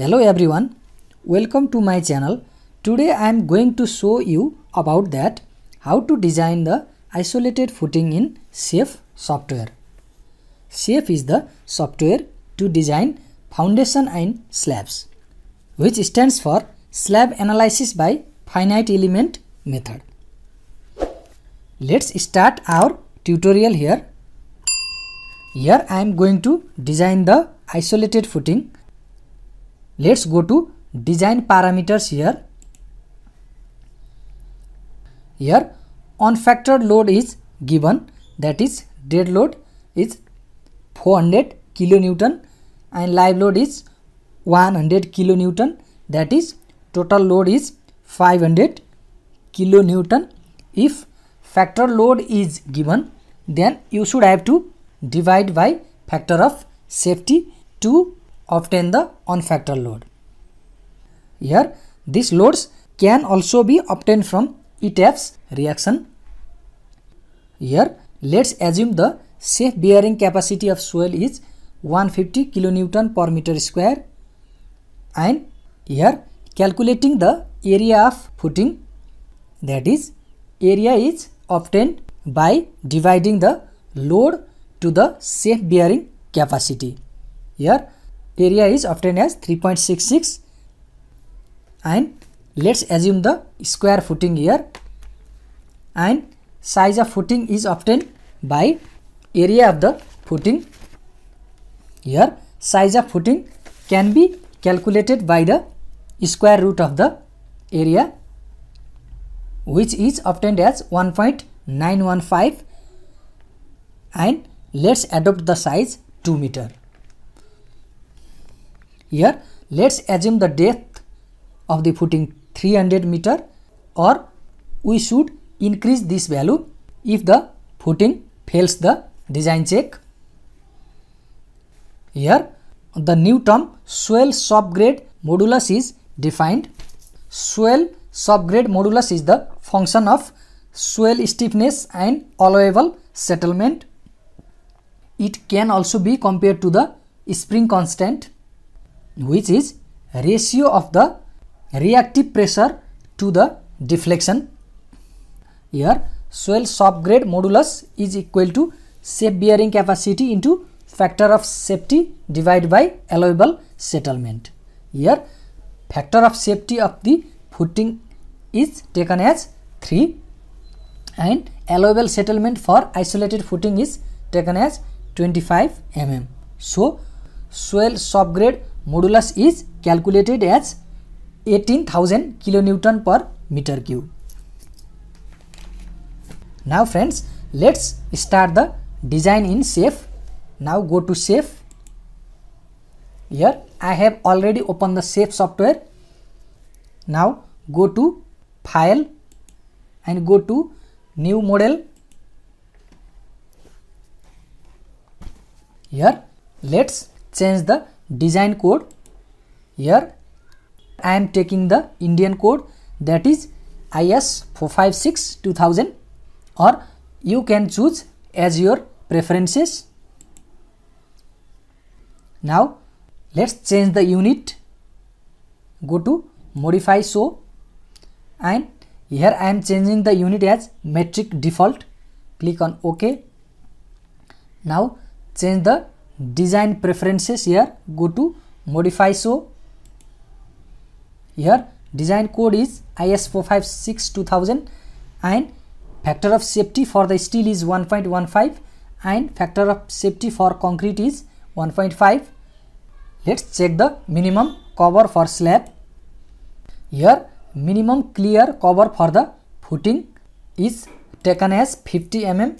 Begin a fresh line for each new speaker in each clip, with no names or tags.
hello everyone welcome to my channel today i am going to show you about that how to design the isolated footing in safe software safe is the software to design foundation and slabs which stands for slab analysis by finite element method let's start our tutorial here here i am going to design the isolated footing let's go to design parameters here here unfactored load is given that is dead load is 400 kilonewton and live load is 100 kilonewton that is total load is 500 kilonewton if factor load is given then you should have to divide by factor of safety to obtain the on-factor load. Here these loads can also be obtained from ETFs reaction. Here let's assume the safe bearing capacity of soil is 150 kilonewton per meter square and here calculating the area of footing that is area is obtained by dividing the load to the safe bearing capacity. Here area is obtained as 3.66 and let's assume the square footing here and size of footing is obtained by area of the footing here size of footing can be calculated by the square root of the area which is obtained as 1.915 and let's adopt the size 2 meter here, let's assume the depth of the footing 300 meter or we should increase this value if the footing fails the design check. Here, the new term swell subgrade modulus is defined. Swell subgrade modulus is the function of swell stiffness and allowable settlement. It can also be compared to the spring constant which is ratio of the reactive pressure to the deflection. Here swell soft grade modulus is equal to shape bearing capacity into factor of safety divided by allowable settlement. Here factor of safety of the footing is taken as 3 and allowable settlement for isolated footing is taken as 25 mm. So, swell subgrade modulus is calculated as 18,000 kilonewton per meter cube. Now friends, let's start the design in safe. Now go to safe. Here I have already opened the safe software. Now go to file and go to new model. Here let's change the design code here I am taking the Indian code that is IS 456 2000 or you can choose as your preferences. Now let's change the unit. Go to modify show and here I am changing the unit as metric default. Click on OK. Now change the design preferences here go to modify So here design code is is 456 2000 and factor of safety for the steel is 1.15 and factor of safety for concrete is 1.5 let's check the minimum cover for slab here minimum clear cover for the footing is taken as 50 mm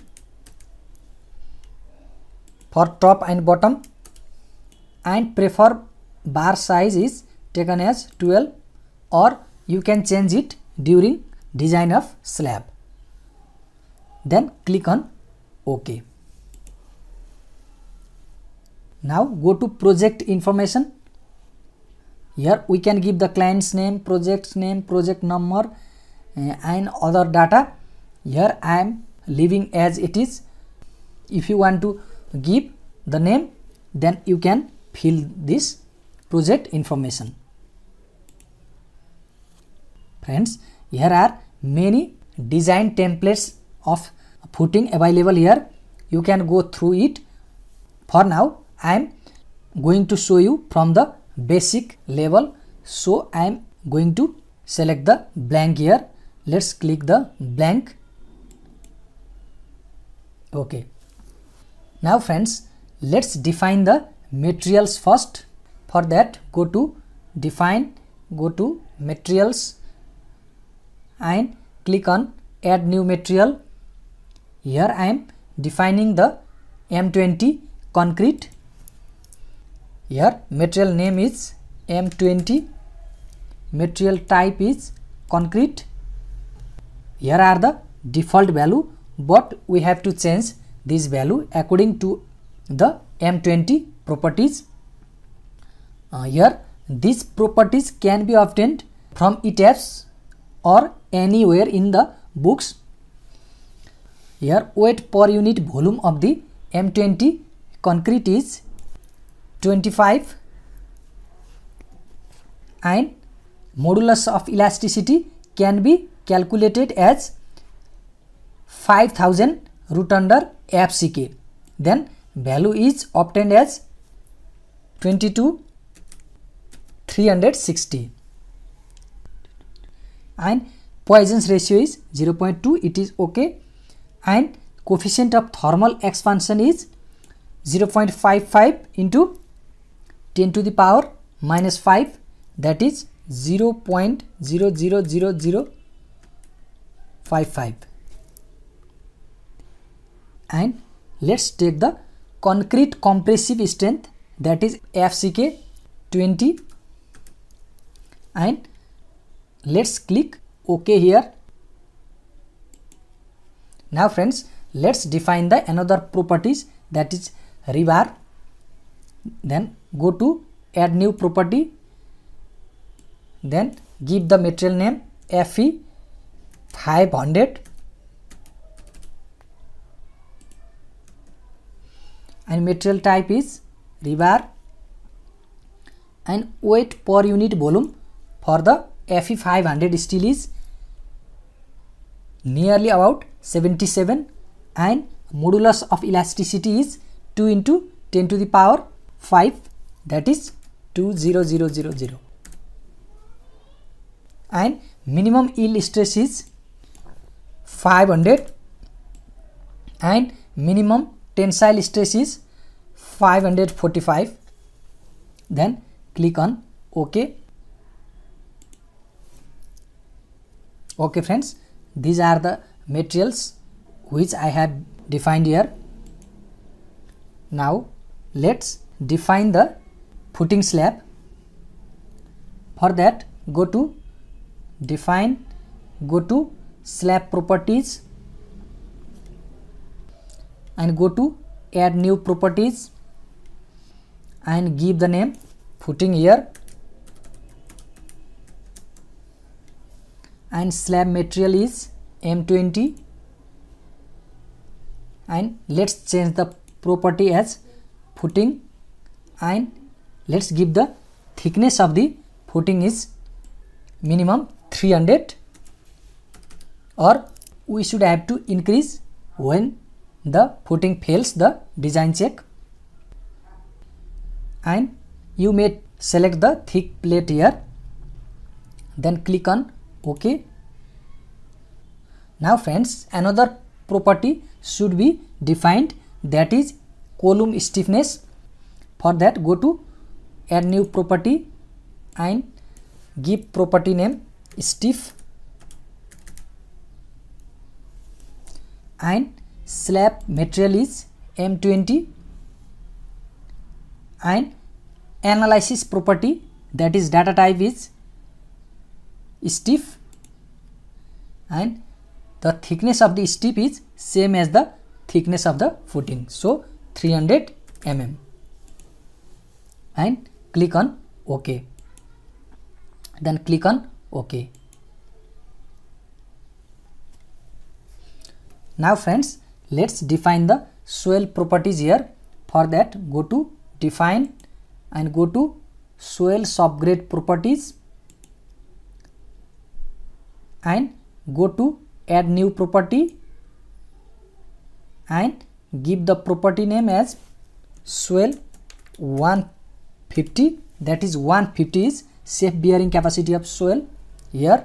for top and bottom and prefer bar size is taken as 12 or you can change it during design of slab then click on ok now go to project information here we can give the client's name project's name project number eh, and other data here i am leaving as it is if you want to give the name then you can fill this project information friends here are many design templates of footing available here you can go through it for now i am going to show you from the basic level so i am going to select the blank here let's click the blank okay now friends, let's define the materials first. For that, go to define, go to materials and click on add new material. Here I am defining the M20 concrete. Here material name is M20, material type is concrete. Here are the default value but we have to change this value according to the M20 properties. Uh, here these properties can be obtained from ETFs or anywhere in the books. Here weight per unit volume of the M20 concrete is 25 and modulus of elasticity can be calculated as 5000 root under FCK. Then value is obtained as 22 360 and Poisson's ratio is 0.2 it is okay and coefficient of thermal expansion is 0.55 into 10 to the power minus 5 that is zero zero five five and let's take the concrete compressive strength that is FCK 20 and let's click OK here. Now friends let's define the another properties that is rebar then go to add new property then give the material name FE 500 and material type is rebar and weight per unit volume for the Fe500 steel is nearly about 77 and modulus of elasticity is 2 into 10 to the power 5 that is 20000 and minimum yield stress is 500 and minimum tensile stress is 545 then click on ok okay friends these are the materials which i have defined here now let's define the footing slab for that go to define go to slab properties and go to add new properties and give the name footing here and slab material is M20 and let's change the property as footing and let's give the thickness of the footing is minimum 300 or we should have to increase when the footing fails the design check and you may select the thick plate here then click on ok now friends another property should be defined that is column stiffness for that go to add new property and give property name stiff and slab material is M20 and analysis property that is data type is stiff and the thickness of the stiff is same as the thickness of the footing so 300 mm and click on ok then click on ok now friends Let's define the swell properties here. For that go to define and go to swell subgrade properties and go to add new property and give the property name as swell 150 that is 150 is safe bearing capacity of soil here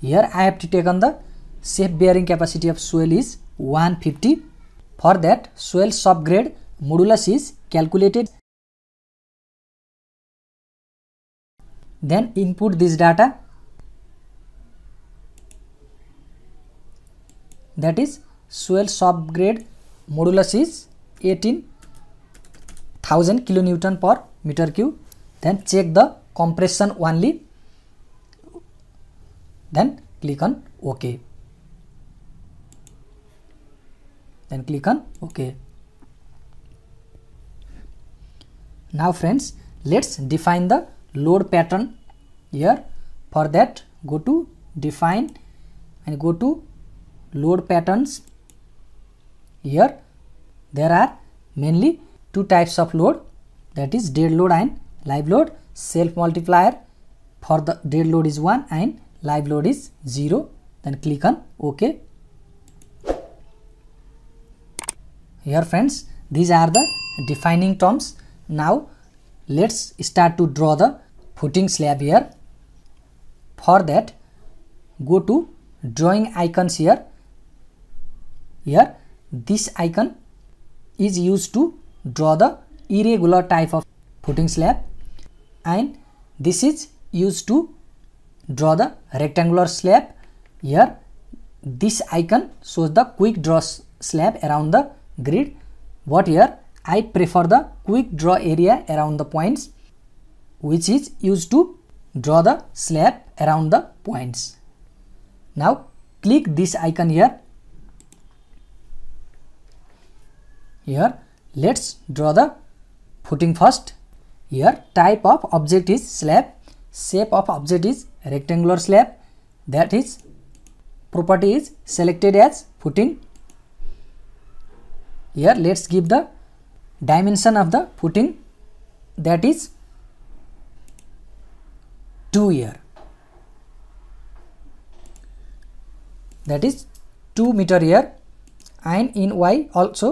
here i have to take on the safe bearing capacity of swell is 150. For that, swell subgrade modulus is calculated. Then input this data that is swell subgrade modulus is 18,000 kilonewton per meter cube. Then check the compression only. Then click on OK. then click on ok now friends let's define the load pattern here for that go to define and go to load patterns here there are mainly two types of load that is dead load and live load self multiplier for the dead load is 1 and live load is 0 then click on ok here friends these are the defining terms now let's start to draw the footing slab here for that go to drawing icons here here this icon is used to draw the irregular type of footing slab and this is used to draw the rectangular slab here this icon shows the quick draw slab around the grid What here I prefer the quick draw area around the points which is used to draw the slab around the points. Now click this icon here. Here let's draw the footing first. Here type of object is slab, shape of object is rectangular slab that is property is selected as footing here let's give the dimension of the footing that is 2 here that is 2 meter here and in y also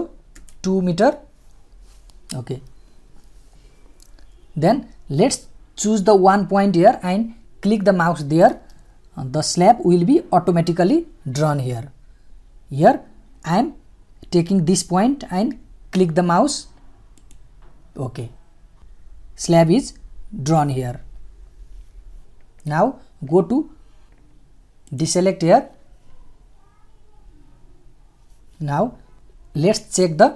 2 meter okay then let's choose the one point here and click the mouse there the slab will be automatically drawn here here i am taking this point and click the mouse okay slab is drawn here now go to deselect here now let's check the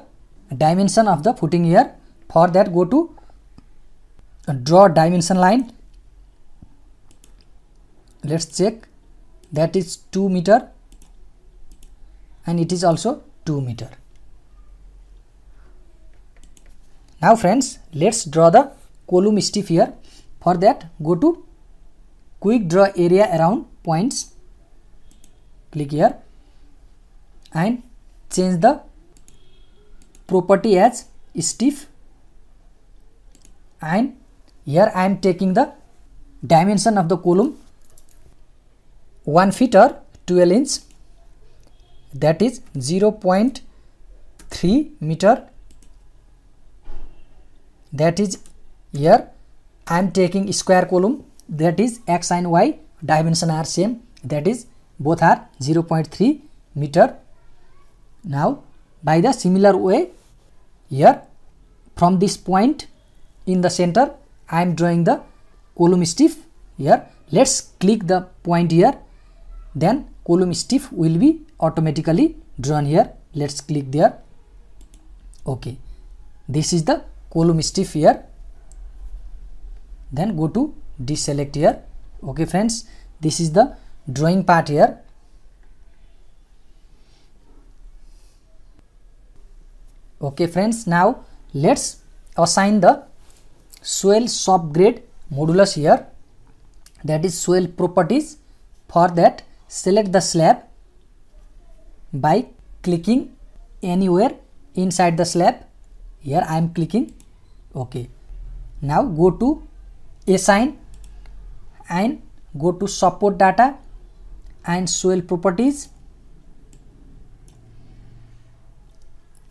dimension of the footing here for that go to draw dimension line let's check that is 2 meter and it is also 2 meter. Now friends, let's draw the column here. For that, go to quick draw area around points. Click here and change the property as stiff and here I am taking the dimension of the column 1 feet or 12 inch that is 0.3 meter that is here I am taking square column that is x and y dimension are same that is both are 0.3 meter now by the similar way here from this point in the center I am drawing the column stiff here let's click the point here then column stiff will be automatically drawn here let's click there okay this is the column stiff here then go to deselect here okay friends this is the drawing part here okay friends now let's assign the swell subgrade modulus here that is swell properties for that select the slab by clicking anywhere inside the slab here I am clicking OK now go to assign and go to support data and soil properties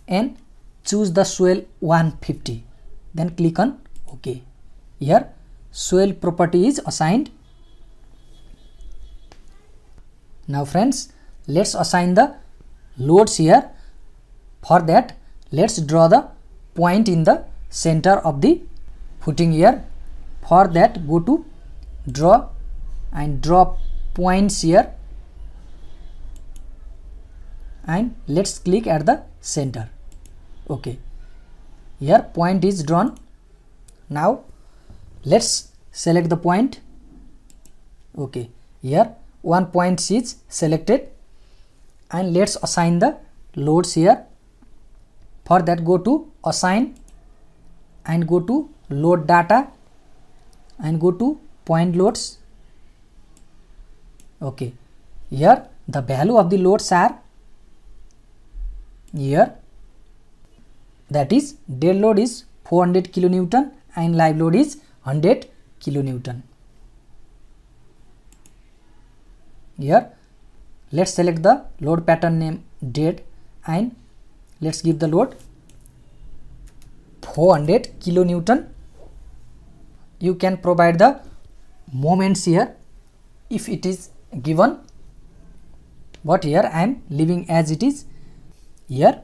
and choose the soil 150 then click on OK here soil property is assigned now friends let's assign the loads here for that let's draw the point in the center of the footing here for that go to draw and draw points here and let's click at the center okay here point is drawn now let's select the point okay here one point is selected and let's assign the loads here for that go to assign and go to load data and go to point loads okay here the value of the loads are here that is dead load is 400 kilonewton and live load is 100 kilonewton here let's select the load pattern name date and let's give the load 400 kilonewton you can provide the moments here if it is given but here I am leaving as it is here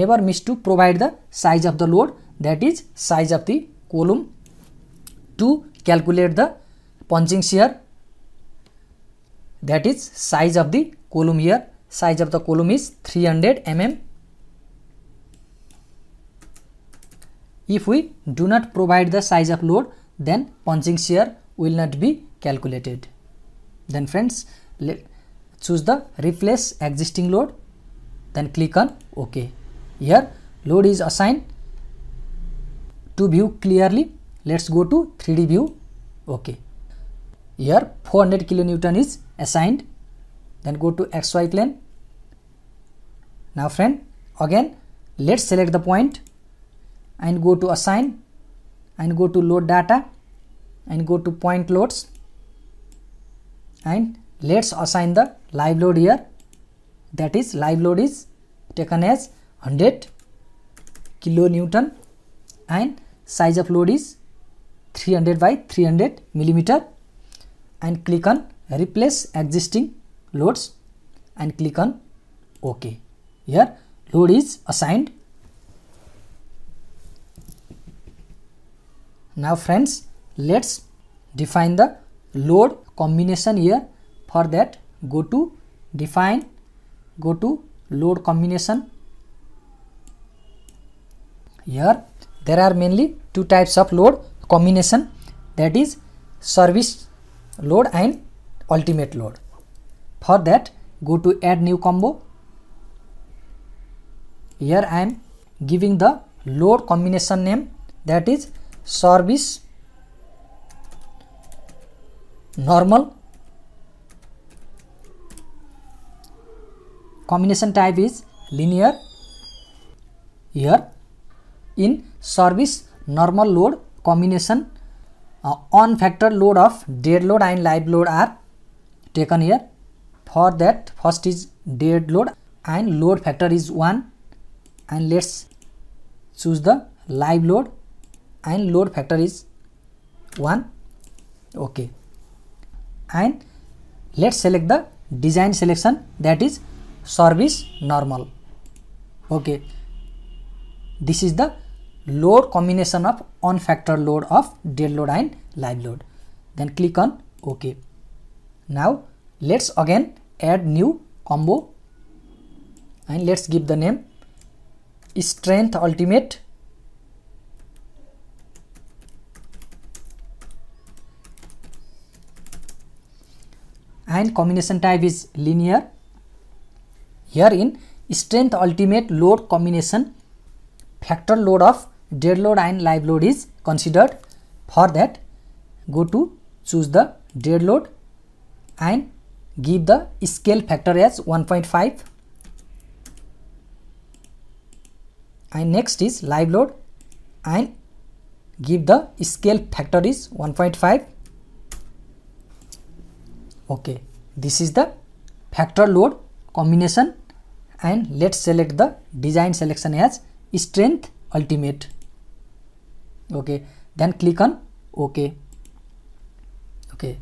never miss to provide the size of the load that is size of the column to calculate the punching shear that is size of the column here size of the column is 300 mm if we do not provide the size of load then punching shear will not be calculated then friends let choose the replace existing load then click on ok here load is assigned to view clearly let's go to 3d view okay here 400 kilonewton is assigned then go to xy plane now friend again let's select the point and go to assign and go to load data and go to point loads and let's assign the live load here that is live load is taken as 100 kilonewton and size of load is 300 by 300 millimeter and click on replace existing loads and click on OK. Here load is assigned. Now friends, let's define the load combination here. For that, go to define, go to load combination. Here there are mainly two types of load combination that is service load and ultimate load. For that go to add new combo. Here I am giving the load combination name that is service normal combination type is linear here in service normal load combination uh, on factor load of dead load and live load are taken here for that first is dead load and load factor is 1 and let's choose the live load and load factor is 1 okay and let's select the design selection that is service normal okay this is the load combination of on factor load of dead load and live load then click on ok now let's again add new combo and let's give the name strength ultimate and combination type is linear here in strength ultimate load combination factor load of dead load and live load is considered for that go to choose the dead load and give the scale factor as 1.5 and next is live load and give the scale factor is 1.5 okay this is the factor load combination and let's select the design selection as strength ultimate okay then click on ok okay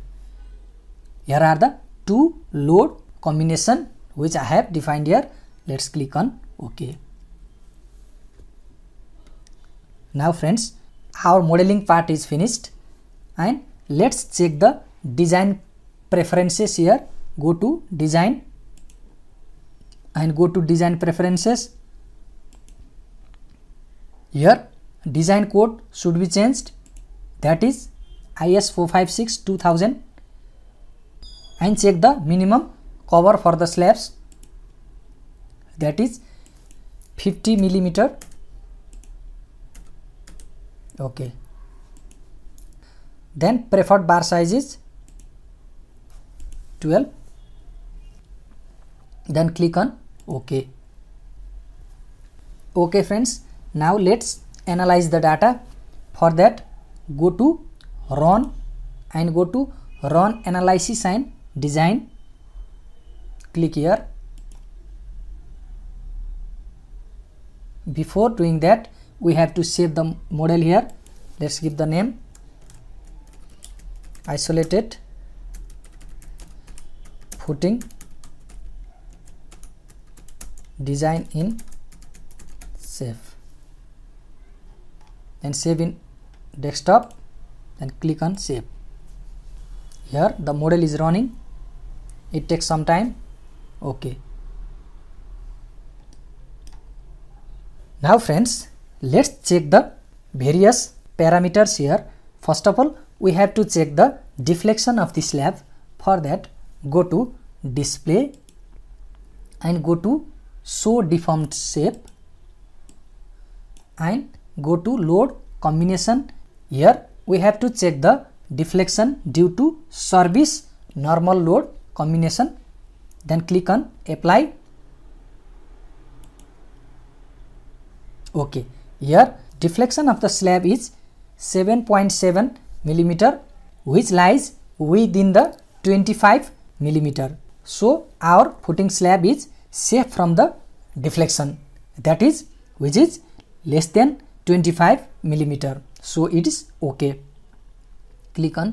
here are the two load combination which I have defined here let's click on OK now friends our modeling part is finished and let's check the design preferences here go to design and go to design preferences here design code should be changed that is IS 456 2000 and check the minimum cover for the slabs that is 50 millimeter okay then preferred bar size is 12 then click on ok okay friends now let's analyze the data for that go to run and go to run analysis and design click here before doing that we have to save the model here let's give the name isolated footing design in save and save in desktop and click on save here the model is running it takes some time okay now friends let's check the various parameters here first of all we have to check the deflection of the slab for that go to display and go to show deformed shape and go to load combination here we have to check the deflection due to service normal load combination then click on apply okay here deflection of the slab is 7.7 millimeter which lies within the 25 millimeter so our footing slab is safe from the deflection that is which is less than 25 millimeter so it is okay click on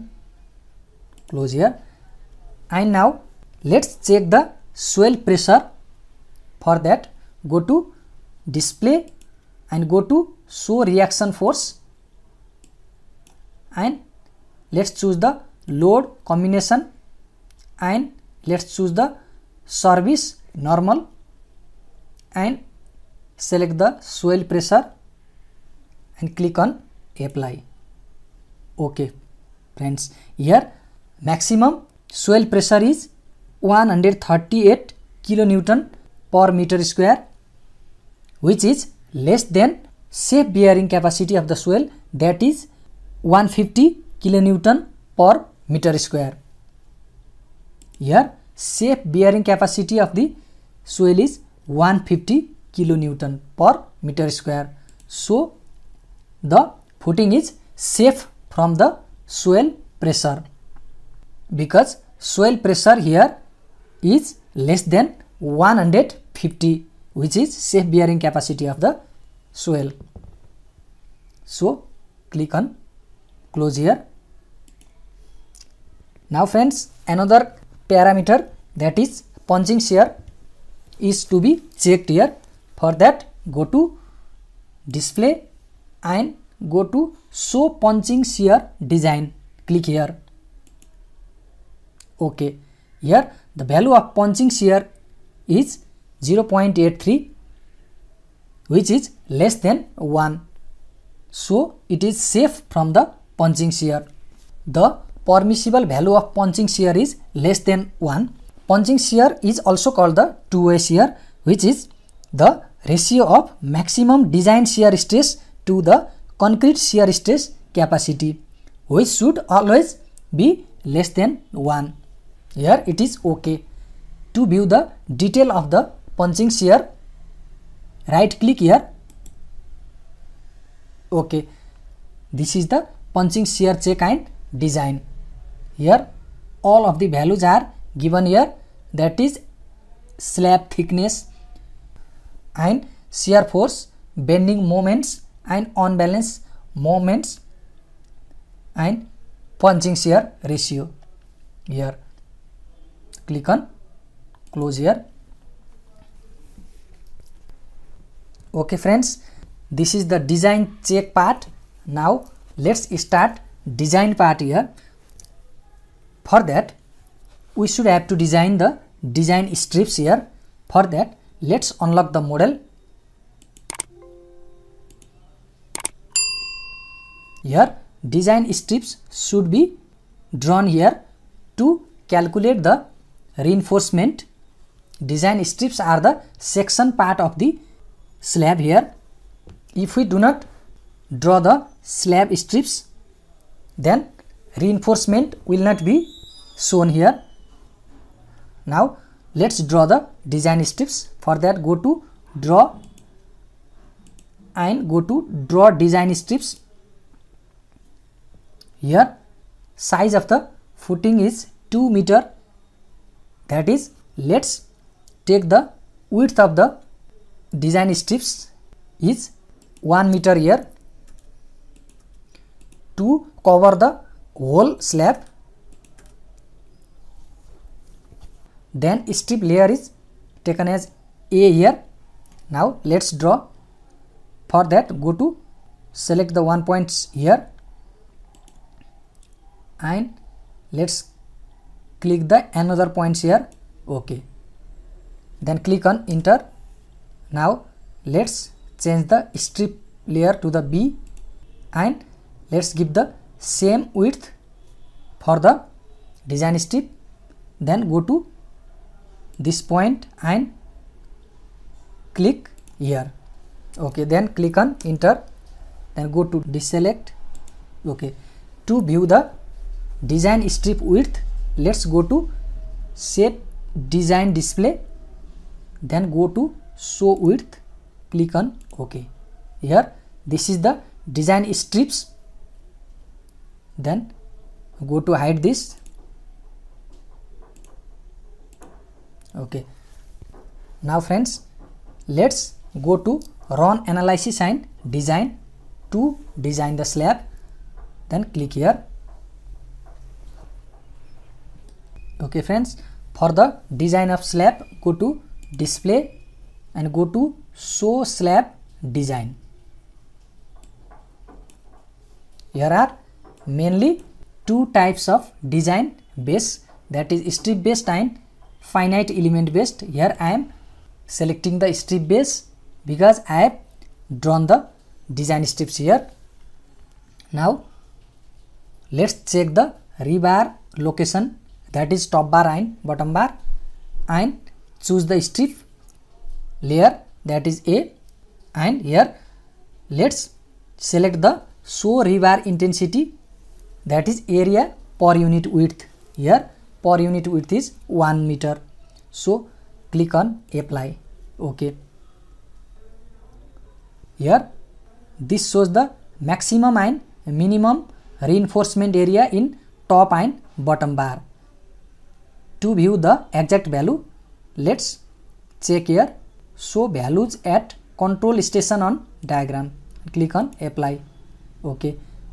close here and now let's check the swell pressure for that go to display and go to show reaction force and let's choose the load combination and let's choose the service normal and select the swell pressure and click on apply okay friends here maximum soil pressure is one hundred thirty eight kilo newton per metre square which is less than safe bearing capacity of the soil that is one fifty kilo newton per metre square here safe bearing capacity of the soil is one fifty kilo newton per metre square so the footing is safe from the soil pressure because soil pressure here is less than 150 which is safe bearing capacity of the soil. So click on close here. Now friends another parameter that is punching shear is to be checked here. For that go to display and go to show punching shear design click here okay here the value of punching shear is 0.83 which is less than 1 so it is safe from the punching shear the permissible value of punching shear is less than 1 punching shear is also called the two-way shear which is the ratio of maximum design shear stress to the concrete shear stress capacity which should always be less than 1 here it is ok to view the detail of the punching shear right click here okay this is the punching shear check and design here all of the values are given here that is slab thickness and shear force bending moments and unbalanced moments and punching shear ratio here click on close here okay friends this is the design check part now let's start design part here for that we should have to design the design strips here for that let's unlock the model here design strips should be drawn here to calculate the reinforcement design strips are the section part of the slab here if we do not draw the slab strips then reinforcement will not be shown here now let's draw the design strips for that go to draw and go to draw design strips here size of the footing is 2 meter that is let's take the width of the design strips is 1 meter here to cover the whole slab then strip layer is taken as A here now let's draw for that go to select the one points here and let's click the another points here okay then click on enter now let's change the strip layer to the B and let's give the same width for the design strip then go to this point and click here okay then click on enter then go to deselect okay to view the design strip width let's go to shape design display then go to show width click on ok here this is the design strips then go to hide this okay now friends let's go to run analysis and design to design the slab then click here okay friends for the design of slab go to display and go to show slab design here are mainly two types of design base. that is strip based and finite element based here i am selecting the strip base because i have drawn the design strips here now let's check the rebar location that is top bar and bottom bar and choose the strip layer that is A and here let's select the show rebar intensity that is area per unit width here per unit width is 1 meter so click on apply okay here this shows the maximum and minimum reinforcement area in top and bottom bar to view the exact value let's check here show values at control station on diagram click on apply okay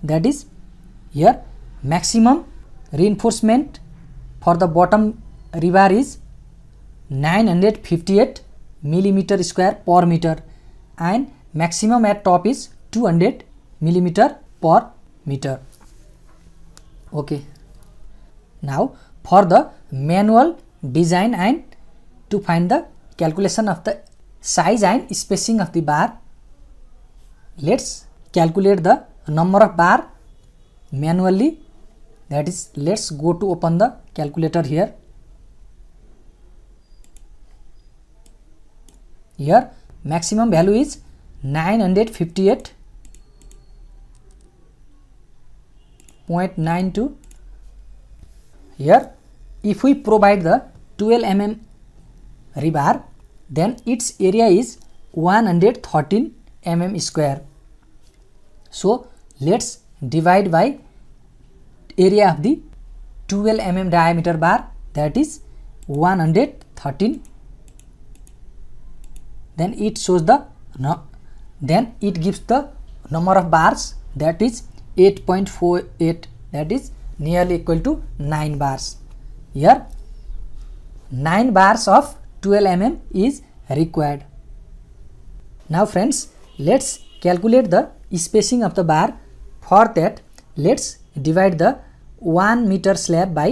that is here maximum reinforcement for the bottom rebar is 958 millimeter square per meter and maximum at top is 200 millimeter per meter okay now for the manual design and to find the calculation of the size and spacing of the bar. Let's calculate the number of bar manually that is let's go to open the calculator here. Here maximum value is 958 0.92 here if we provide the 12 mm rebar then its area is 113 mm square so let's divide by area of the 12 mm diameter bar that is 113 then it shows the no, then it gives the number of bars that is 8.48 that is nearly equal to 9 bars here 9 bars of 12 mm is required. Now friends let's calculate the spacing of the bar for that let's divide the 1 meter slab by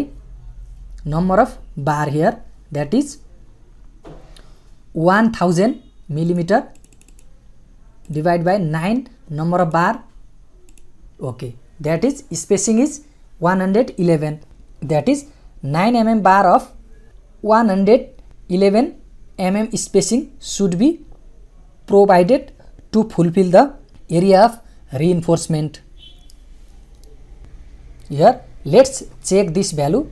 number of bar here that is 1000 millimeter divided by 9 number of bar okay that is spacing is 111 that is 9 mm bar of 111 mm spacing should be provided to fulfill the area of reinforcement. Here let's check this value.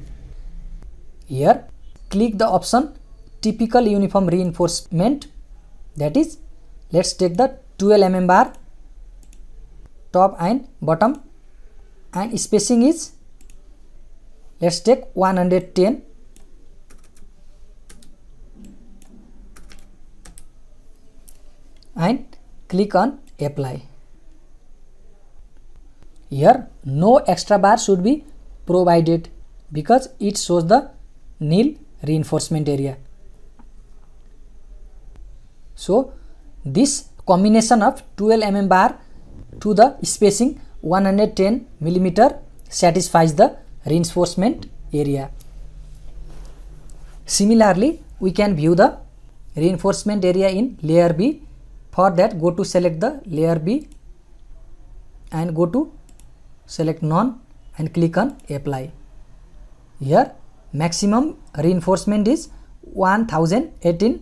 Here click the option typical uniform reinforcement that is let's take the 12 mm bar top and bottom and spacing is let's take 110 and click on apply here no extra bar should be provided because it shows the nil reinforcement area so this combination of 12 mm bar to the spacing 110 millimeter satisfies the reinforcement area. Similarly, we can view the reinforcement area in layer B. For that go to select the layer B and go to select none and click on apply. Here maximum reinforcement is 1018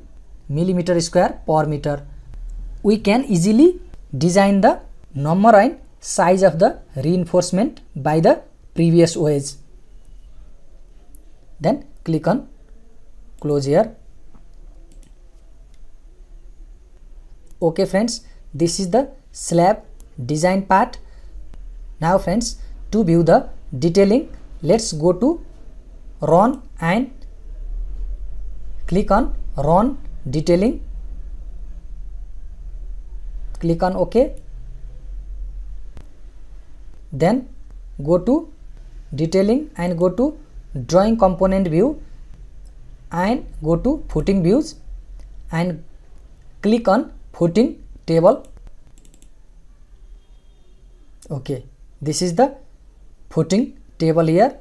millimeter square per meter. We can easily design the number and size of the reinforcement by the previous OS then click on close here okay friends this is the slab design part now friends to view the detailing let's go to run and click on run detailing click on ok then go to detailing and go to drawing component view and go to footing views and click on footing table okay this is the footing table here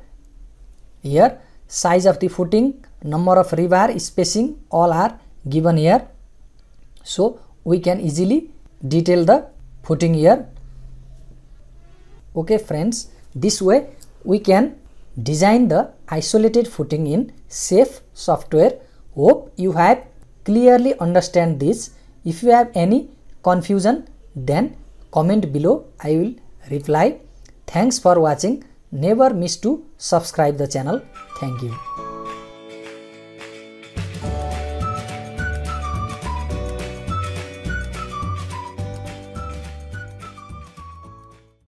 here size of the footing number of rebar spacing all are given here so we can easily detail the footing here okay friends this way we can design the isolated footing in safe software. Hope you have clearly understand this. If you have any confusion then comment below. I will reply. Thanks for watching. Never miss to subscribe the channel. Thank you.